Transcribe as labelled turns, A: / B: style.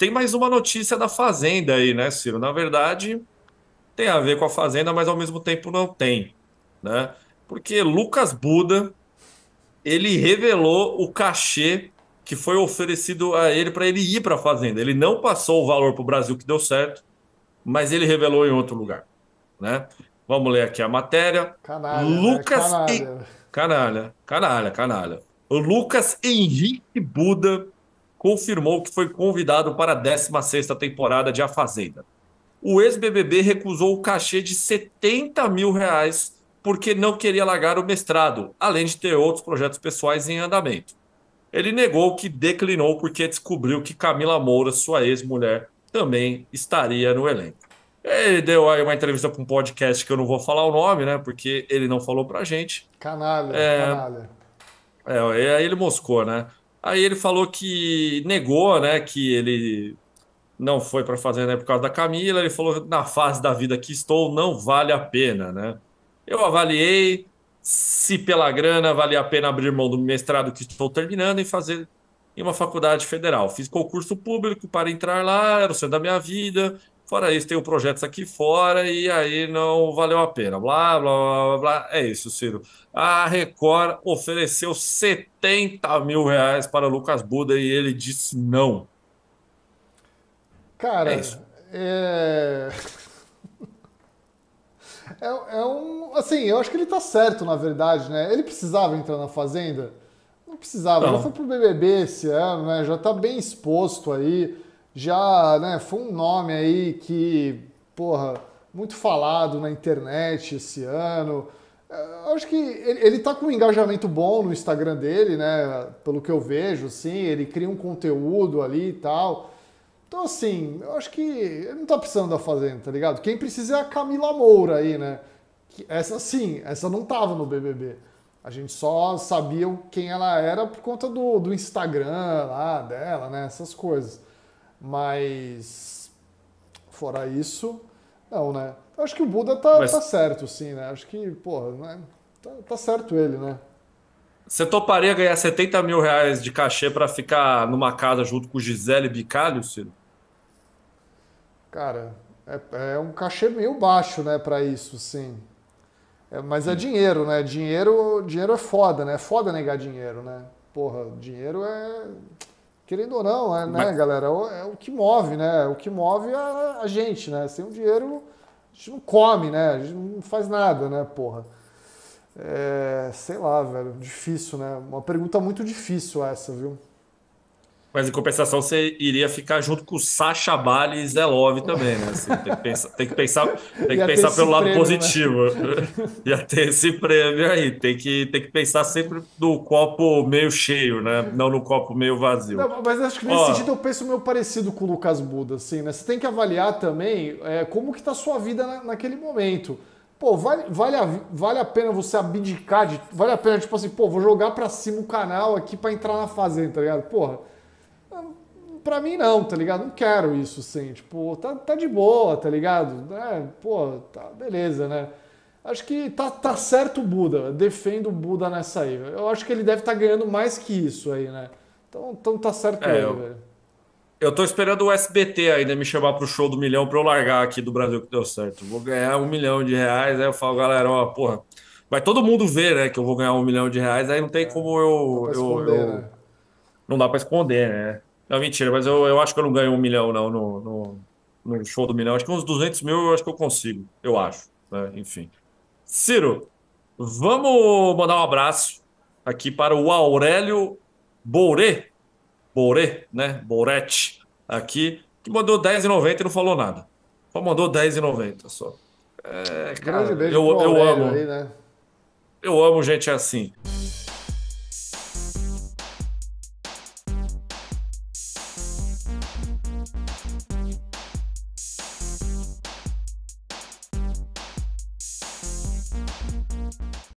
A: Tem mais uma notícia da Fazenda aí, né, Ciro? Na verdade, tem a ver com a Fazenda, mas ao mesmo tempo não tem, né? Porque Lucas Buda, ele revelou o cachê que foi oferecido a ele para ele ir para a Fazenda. Ele não passou o valor para o Brasil que deu certo, mas ele revelou em outro lugar, né? Vamos ler aqui a matéria.
B: Canalha, né? Lucas né? canalha. En...
A: canalha, canalha, canalha. O Lucas Henrique Buda confirmou que foi convidado para a 16ª temporada de A Fazenda. O ex-BBB recusou o cachê de 70 mil reais porque não queria largar o mestrado, além de ter outros projetos pessoais em andamento. Ele negou que declinou porque descobriu que Camila Moura, sua ex-mulher, também estaria no elenco. Ele deu aí uma entrevista para um podcast que eu não vou falar o nome, né? Porque ele não falou pra gente.
B: Canalha, é... canalha.
A: É, aí ele moscou, né? Aí ele falou que negou, né, que ele não foi para fazer por causa da Camila. Ele falou na fase da vida que estou não vale a pena, né? Eu avaliei se pela grana valia a pena abrir mão do mestrado que estou terminando e fazer em uma faculdade federal. Fiz concurso público para entrar lá, era o centro da minha vida. Fora isso, tenho projetos aqui fora e aí não valeu a pena. Blá, blá, blá, blá. É isso, Ciro. A Record ofereceu 70 mil reais para Lucas Buda e ele disse não.
B: Cara, é isso. É... é, é um. Assim, eu acho que ele tá certo, na verdade, né? Ele precisava entrar na Fazenda? Não precisava. Não. Já foi pro BBB esse ano, né? Já tá bem exposto aí já né, foi um nome aí que, porra, muito falado na internet esse ano. É, eu acho que ele, ele tá com um engajamento bom no Instagram dele, né? Pelo que eu vejo, sim, ele cria um conteúdo ali e tal. Então, assim, eu acho que ele não tá precisando da Fazenda, tá ligado? Quem precisa é a Camila Moura aí, né? Essa sim, essa não tava no BBB. A gente só sabia quem ela era por conta do, do Instagram lá dela, né? Essas coisas. Mas fora isso, não, né? Acho que o Buda tá, Mas... tá certo, sim, né? Acho que, porra, né? Tá, tá, certo ele, né?
A: Você toparia ganhar 70 mil reais de cachê para ficar numa casa junto com Gisele Bicalho, Ciro?
B: Cara, é, é um cachê meio baixo, né, para isso, sim. É, mas é dinheiro, né? Dinheiro, dinheiro é foda, né? É foda negar dinheiro, né? Porra, dinheiro é querendo ou não, é, né, Mas... galera, é o é que move, né? O que move a, é a gente, né? Sem o dinheiro, a gente não come, né? A gente não faz nada, né, porra? É, sei lá, velho, difícil, né? Uma pergunta muito difícil essa, viu?
A: Mas em compensação, você iria ficar junto com o Sacha Bali e Zé Love também, né? Assim, tem, que pensar, tem que pensar, tem que pensar pelo lado prêmio, né? positivo. Né? Ia ter esse prêmio aí. Tem que, tem que pensar sempre no copo meio cheio, né? Não no copo meio vazio. Não, mas acho que nesse Ó, sentido
B: eu penso meio parecido com o Lucas Buda, assim, né? Você tem que avaliar também é, como que tá a sua vida na, naquele momento. Pô, vale, vale, a, vale a pena você abdicar de. Vale a pena, tipo assim, pô, vou jogar pra cima o canal aqui pra entrar na fazenda, tá ligado? Porra pra mim não, tá ligado? Não quero isso, sim. Tipo, tá, tá de boa, tá ligado? É, pô, tá, beleza, né? Acho que tá, tá certo o Buda, defendo o Buda nessa aí. Eu acho que ele deve estar tá ganhando mais que isso aí, né? Então, então tá certo é, ele, eu... velho.
A: Eu tô esperando o SBT ainda me chamar pro show do milhão pra eu largar aqui do Brasil que deu certo. Vou ganhar um milhão de reais, aí eu falo, galera, ó, porra. Vai todo mundo ver, né, que eu vou ganhar um milhão de reais, aí não tem é, como eu. eu, né? Não dá pra esconder, né? Não, mentira, mas eu, eu acho que eu não ganho um milhão, não, no, no, no show do milhão. Acho que uns 200 mil eu acho que eu consigo, eu acho. Né? Enfim. Ciro, vamos mandar um abraço aqui para o Aurélio Boré. Boré, né? Borete, aqui, que mandou 10,90 e não falou nada. Só mandou 10,90 só. É, cara, eu, eu amo. Aí, né? Eu amo gente assim.